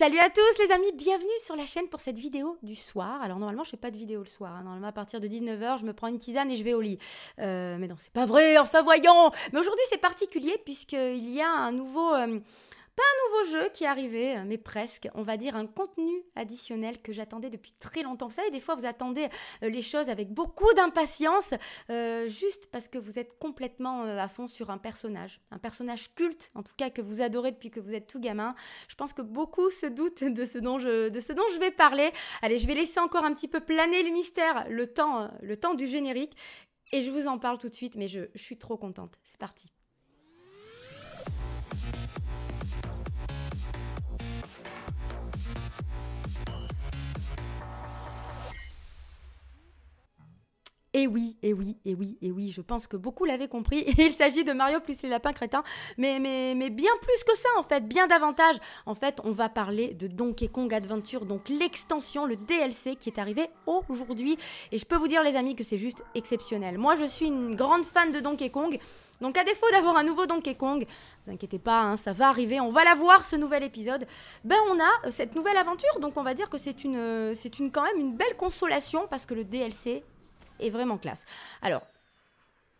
Salut à tous les amis, bienvenue sur la chaîne pour cette vidéo du soir. Alors normalement je fais pas de vidéo le soir, hein. normalement à partir de 19h je me prends une tisane et je vais au lit. Euh, mais non c'est pas vrai, en savoyant. Mais aujourd'hui c'est particulier puisqu'il y a un nouveau... Euh, un nouveau jeu qui est arrivé, euh, mais presque. On va dire un contenu additionnel que j'attendais depuis très longtemps. ça et des fois, vous attendez euh, les choses avec beaucoup d'impatience, euh, juste parce que vous êtes complètement à fond sur un personnage. Un personnage culte, en tout cas, que vous adorez depuis que vous êtes tout gamin. Je pense que beaucoup se doutent de ce dont je, de ce dont je vais parler. Allez, je vais laisser encore un petit peu planer le mystère, le temps, le temps du générique. Et je vous en parle tout de suite, mais je suis trop contente. C'est parti. Et eh oui, et eh oui, et eh oui, et oui, je pense que beaucoup l'avaient compris. Il s'agit de Mario plus les lapins crétins, mais, mais, mais bien plus que ça en fait, bien davantage. En fait, on va parler de Donkey Kong Adventure, donc l'extension, le DLC qui est arrivé aujourd'hui. Et je peux vous dire les amis que c'est juste exceptionnel. Moi, je suis une grande fan de Donkey Kong. Donc à défaut d'avoir un nouveau Donkey Kong, vous inquiétez pas, hein, ça va arriver, on va la voir ce nouvel épisode. Ben on a euh, cette nouvelle aventure, donc on va dire que c'est une, euh, une quand même une belle consolation parce que le DLC est vraiment classe. Alors,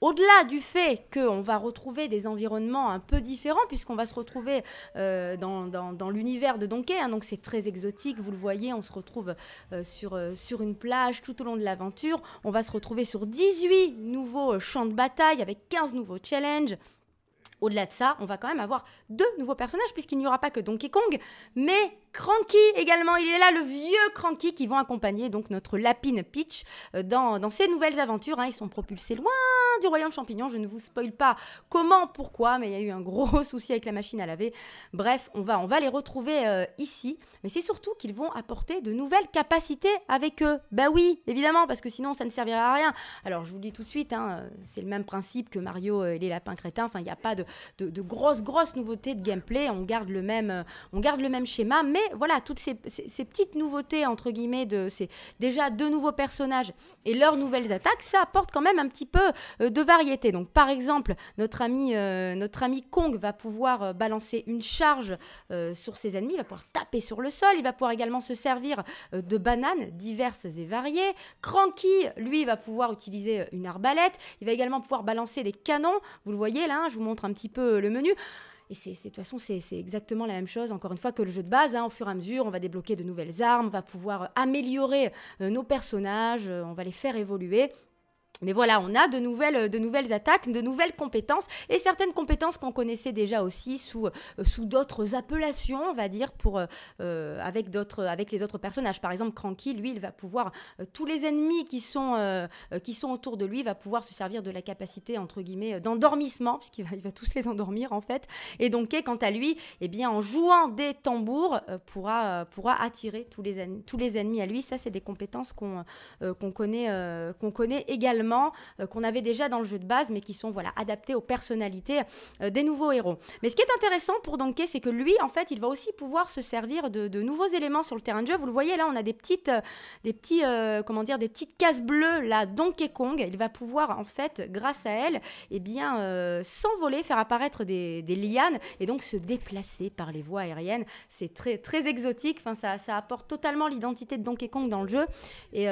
au-delà du fait qu'on va retrouver des environnements un peu différents, puisqu'on va se retrouver euh, dans, dans, l'univers de Donkey, hein, donc c'est très exotique, vous le voyez, on se retrouve euh, sur, euh, sur une plage tout au long de l'aventure, on va se retrouver sur 18 nouveaux champs de bataille avec 15 nouveaux challenges. Au-delà de ça, on va quand même avoir deux nouveaux personnages, puisqu'il n'y aura pas que Donkey Kong, mais Cranky également. Il est là, le vieux Cranky, qui vont accompagner donc notre Lapine Peach euh, dans, dans ses nouvelles aventures. Hein. Ils sont propulsés loin du royaume champignon. Je ne vous spoil pas comment, pourquoi, mais il y a eu un gros souci avec la machine à laver. Bref, on va, on va les retrouver euh, ici. Mais c'est surtout qu'ils vont apporter de nouvelles capacités avec eux. Bah oui, évidemment, parce que sinon ça ne servirait à rien. Alors je vous le dis tout de suite, hein, c'est le même principe que Mario euh, et les lapins crétins. Enfin, il n'y a pas de, grosses, grosses nouveautés de gameplay. On garde le même, euh, on garde le même schéma. Mais voilà, toutes ces, petites nouveautés, entre guillemets, de, ces déjà deux nouveaux personnages et leurs nouvelles attaques, ça apporte quand même un petit peu euh, de variété. Donc par exemple, notre ami, euh, notre ami Kong va pouvoir euh, balancer une charge sur ses ennemis, va pouvoir taper sur le sol, il va pouvoir également se servir de bananes diverses et variées. Cranky, lui, va pouvoir utiliser une arbalète, il va également pouvoir balancer des canons, vous le voyez là, hein, je vous montre un petit peu le menu. Et c'est, de toute façon, c'est, exactement la même chose, encore une fois, que le jeu de base. Hein. au fur et à mesure, on va débloquer de nouvelles armes, on va pouvoir améliorer nos personnages, on va les faire évoluer. Mais voilà, on a de nouvelles, de nouvelles attaques, de nouvelles compétences et certaines compétences qu'on connaissait déjà aussi sous, euh, sous d'autres appellations, on va dire, pour, euh, euh, avec, d'autres, avec les autres personnages. Par exemple, Cranky, lui, il va pouvoir, tous les ennemis qui sont, qui sont autour de lui, va pouvoir se servir de la capacité, entre guillemets, d'endormissement, puisqu'il va, il va tous les endormir en fait. Et donc, quant à lui, eh bien, en jouant des tambours, pourra, pourra attirer tous les, tous les ennemis à lui. Ça, c'est des compétences qu'on, qu'on, connaît, qu'on connaît également. Euh, qu'on avait déjà dans le jeu de base, mais qui sont voilà adaptés aux personnalités euh, des nouveaux héros. Mais ce qui est intéressant pour Donkey, c'est que lui, en fait, il va aussi pouvoir se servir de, nouveaux éléments sur le terrain de jeu. Vous le voyez là, on a des petites, euh, des petits, comment dire, des petites cases bleues là. Donkey Kong, il va pouvoir en fait, grâce à elle, eh bien, s'envoler, faire apparaître des, lianes et donc se déplacer par les voies aériennes. C'est très, très exotique. Enfin, ça, apporte totalement l'identité de Donkey Kong dans le jeu et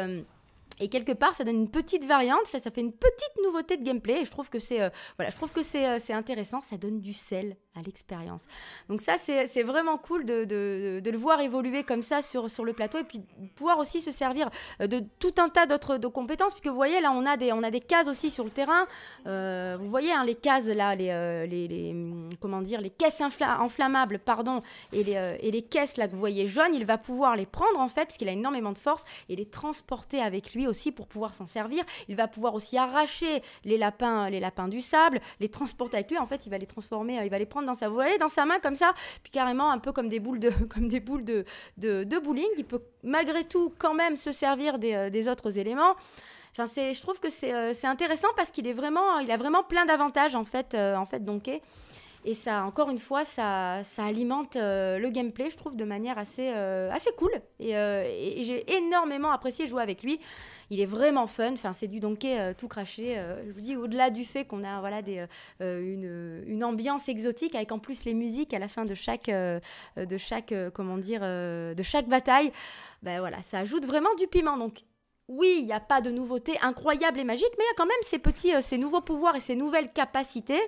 et quelque part, ça donne une petite variante, ça, fait une petite nouveauté de gameplay. Et je trouve que c'est euh, voilà, euh, intéressant, ça donne du sel l'expérience. Donc ça, c'est vraiment cool de, de, de, le voir évoluer comme ça sur, sur le plateau et puis pouvoir aussi se servir euh, de tout un tas d'autres compétences, puisque vous voyez, là, on a des, on a des cases aussi sur le terrain. Euh, vous voyez, hein, les cases, là, les, euh, les, hum, comment dire, les caisses inflammables, pardon, et les, et les caisses, là, que vous voyez jaunes, il va pouvoir les prendre, en fait, qu'il a énormément de force, et les transporter avec lui aussi pour pouvoir s'en servir. Il va pouvoir aussi arracher les lapins, les lapins du sable, les transporter avec lui. En fait, il va les transformer, il va les prendre dans sa, vous voyez, dans sa main comme ça, puis carrément un peu comme des boules de, comme des boules de, de, bowling. Il peut malgré tout quand même se servir des, euh, des autres éléments. Enfin, c'est, je trouve que euh, c'est, intéressant parce qu'il est vraiment, il a vraiment plein d'avantages en fait, euh, en fait et ça, encore une fois, ça, alimente euh, le gameplay, je trouve, de manière assez, euh, assez cool. Euh, et, j'ai énormément apprécié jouer avec lui. Il est vraiment fun. Enfin, c'est du donkey tout craché. je vous dis, au-delà du fait qu'on a voilà, des, une, ambiance exotique, avec en plus les musiques à la fin de chaque, de chaque comment dire, de chaque bataille, ben voilà, ça ajoute vraiment du piment. Donc, oui, il n'y a pas de nouveautés incroyables et magiques, mais il y a quand même ces petits, ces nouveaux pouvoirs et ces nouvelles capacités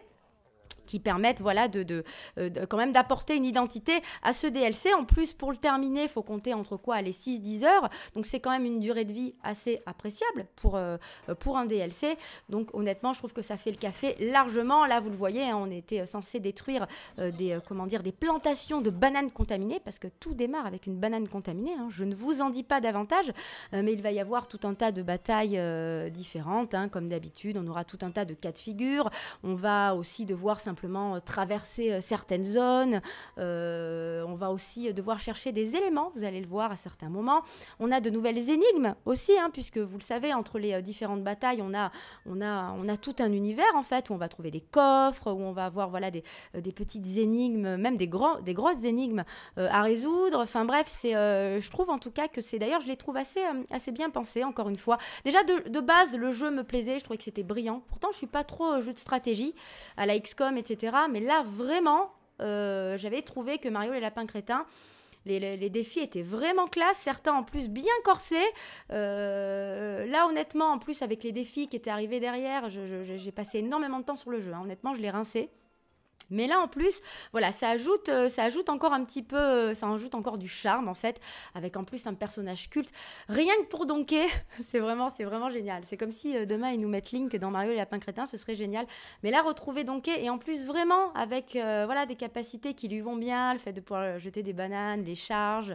qui permettent voilà, de, euh, de, quand même d'apporter une identité à ce DLC. En plus, pour le terminer, il faut compter entre quoi Les 6-10 heures. Donc c'est quand même une durée de vie assez appréciable pour, euh, pour un DLC. Donc honnêtement, je trouve que ça fait le café largement. Là, vous le voyez, hein, on était censé détruire euh, des, comment dire, des plantations de bananes contaminées, parce que tout démarre avec une banane contaminée. Hein. Je ne vous en dis pas davantage, mais il va y avoir tout un tas de batailles différentes, hein. comme d'habitude. On aura tout un tas de cas de figure. On va aussi devoir simplement euh, traverser euh, certaines zones. Euh, on va aussi devoir chercher des éléments, vous allez le voir à certains moments. On a de nouvelles énigmes aussi, hein, puisque vous le savez, entre les différentes batailles, on a, on, a, on a tout un univers en fait, où on va trouver des coffres, où on va avoir voilà, des, des petites énigmes, même des, grands des grosses énigmes à résoudre. Enfin bref, c'est, je trouve en tout cas que c'est d'ailleurs, je les trouve assez, assez bien pensé encore une fois. Déjà de, de base, le jeu me plaisait, je trouvais que c'était brillant. Pourtant, je suis pas trop jeu de stratégie à la XCOM, etc. Mais là, vraiment, euh, j'avais trouvé que Mario les lapins crétins, les, défis étaient vraiment classe, certains en plus bien corsés. Euh, là, honnêtement, en plus avec les défis qui étaient arrivés derrière, j'ai passé énormément de temps sur le jeu. Hein. Honnêtement, je l'ai rincé. Mais là, en plus, voilà, ça ajoute, euh, ça ajoute encore un petit peu, euh, ça ajoute encore du charme, en fait, avec en plus un personnage culte. Rien que pour Donkey, c'est vraiment, c'est vraiment génial. C'est comme si euh, demain, ils nous mettent Link dans Mario et Lapin Crétin, ce serait génial. Mais là, retrouver Donkey, et en plus, vraiment, avec voilà, des capacités qui lui vont bien, le fait de pouvoir jeter des bananes, les charges.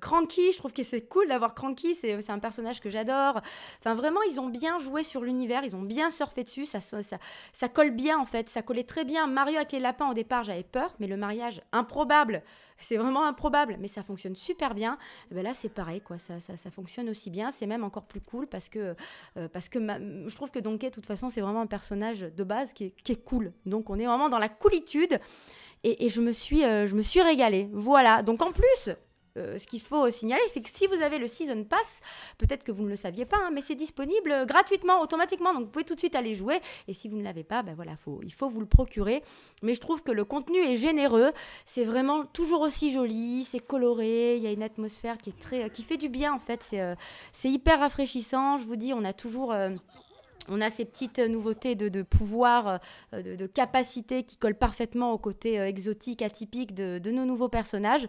Cranky, je trouve que c'est cool d'avoir Cranky, c'est, un personnage que j'adore. Enfin, vraiment, ils ont bien joué sur l'univers, ils ont bien surfé dessus, ça, ça, ça colle bien, en fait, ça collait très bien. Mario avec les lapins au départ, j'avais peur, mais le mariage, improbable, c'est vraiment improbable, mais ça fonctionne super bien. Et eh ben là, c'est pareil, quoi, ça, ça, fonctionne aussi bien, c'est même encore plus cool parce que, euh, parce que je trouve que Donkey, de toute façon, c'est vraiment un personnage de base qui est, cool. Donc on est vraiment dans la coolitude et, je, me suis, euh, je me suis régalée. Voilà, donc en plus, euh, ce qu'il faut signaler, c'est que si vous avez le Season Pass, peut-être que vous ne le saviez pas, hein, mais c'est disponible gratuitement, automatiquement, donc vous pouvez tout de suite aller jouer. Et si vous ne l'avez pas, ben voilà, il faut vous le procurer. Mais je trouve que le contenu est généreux, c'est vraiment toujours aussi joli, c'est coloré, il y a une atmosphère qui est très, qui fait du bien en fait, c'est euh, hyper rafraîchissant. Je vous dis, on a toujours euh, on a ces petites nouveautés de, pouvoir, de, de, capacité qui collent parfaitement au côté exotique, atypique de, de nos nouveaux personnages.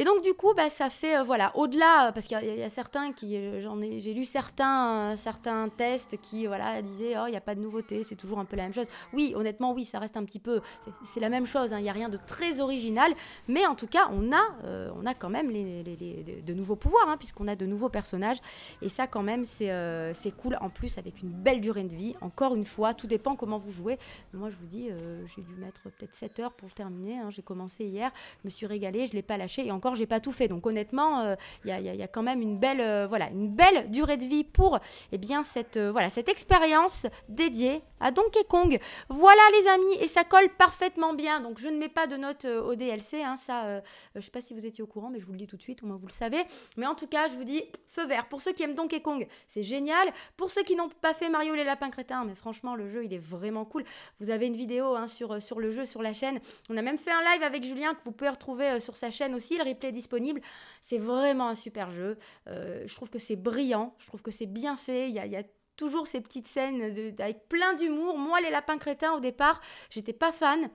Et donc, du coup, bah, ça fait, euh, voilà, au-delà, euh, parce qu'il y, a certains qui, euh, j'en ai, j'ai lu certains, certains tests qui, voilà, disaient, oh, il n'y a pas de nouveauté, c'est toujours un peu la même chose. Oui, honnêtement, oui, ça reste un petit peu, c'est la même chose, hein, il n'y a rien de très original, mais en tout cas, on a, on a quand même les, de nouveaux pouvoirs, hein, puisqu'on a de nouveaux personnages, et ça, quand même, c'est c'est cool, en plus, avec une belle durée de vie, encore une fois, tout dépend comment vous jouez. Moi, je vous dis, j'ai dû mettre peut-être 7 heures pour terminer, hein, j'ai commencé hier, je me suis régalé, je ne l'ai pas lâché, et encore j'ai pas tout fait. Donc honnêtement, euh, il ya y, a quand même une belle, euh, voilà, une belle durée de vie pour et eh bien, cette, euh, voilà, cette expérience dédiée à Donkey Kong. Voilà les amis, et ça colle parfaitement bien. Donc je ne mets pas de notes au DLC, hein, ça, je sais pas si vous étiez au courant, mais je vous le dis tout de suite, au moins vous le savez. Mais en tout cas, je vous dis feu vert. Pour ceux qui aiment Donkey Kong, c'est génial. Pour ceux qui n'ont pas fait Mario les lapins crétins, mais franchement, le jeu, il est vraiment cool. Vous avez une vidéo hein, sur, sur le jeu, sur la chaîne. On a même fait un live avec Julien que vous pouvez retrouver sur sa chaîne aussi. Il disponible. C'est vraiment un super jeu. Euh, je trouve que c'est brillant, je trouve que c'est bien fait. Il y a, toujours ces petites scènes de, avec plein d'humour. Moi, les lapins crétins, au départ, j'étais pas fan.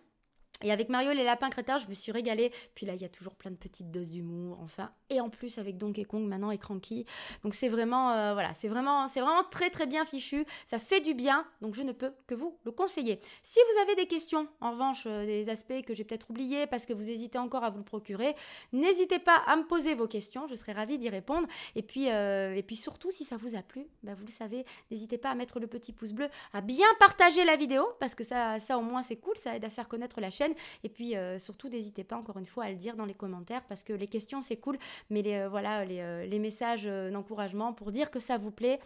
Et avec Mario les lapins crétins, je me suis régalée. Puis là, il y a toujours plein de petites doses d'humour, enfin. Et en plus avec Donkey Kong maintenant et Cranky. Donc c'est vraiment, euh, voilà, c'est vraiment, vraiment très très bien fichu. Ça fait du bien. Donc je ne peux que vous le conseiller. Si vous avez des questions, en revanche, euh, des aspects que j'ai peut-être oubliés parce que vous hésitez encore à vous le procurer, n'hésitez pas à me poser vos questions. Je serai ravie d'y répondre. Et puis, euh, et puis surtout, si ça vous a plu, bah, vous le savez, n'hésitez pas à mettre le petit pouce bleu, à bien partager la vidéo parce que ça, ça au moins c'est cool, ça aide à faire connaître la chaîne et puis euh, surtout, n'hésitez pas encore une fois à le dire dans les commentaires parce que les questions, c'est cool, mais euh, voilà, les euh, messages d'encouragement pour dire que ça vous plaît,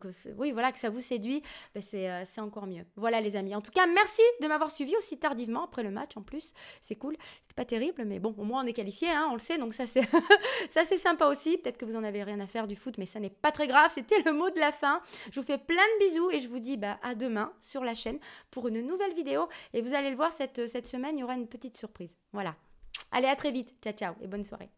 que, oui, voilà, que ça vous séduit, ben, euh, c'est encore mieux. Voilà les amis. En tout cas, merci de m'avoir suivi aussi tardivement après le match en plus. C'est cool. C'était pas terrible, mais bon, au moins on est qualifié, hein, on le sait, donc ça c'est ça c'est sympa aussi. Peut-être que vous en avez rien à faire du foot, mais ça n'est pas très grave. C'était le mot de la fin. Je vous fais plein de bisous et je vous dis ben, à demain sur la chaîne pour une nouvelle vidéo. Et vous allez le voir cette, euh, cette semaine, il y aura une petite surprise. Voilà. Allez, à très vite. Ciao, ciao et bonne soirée.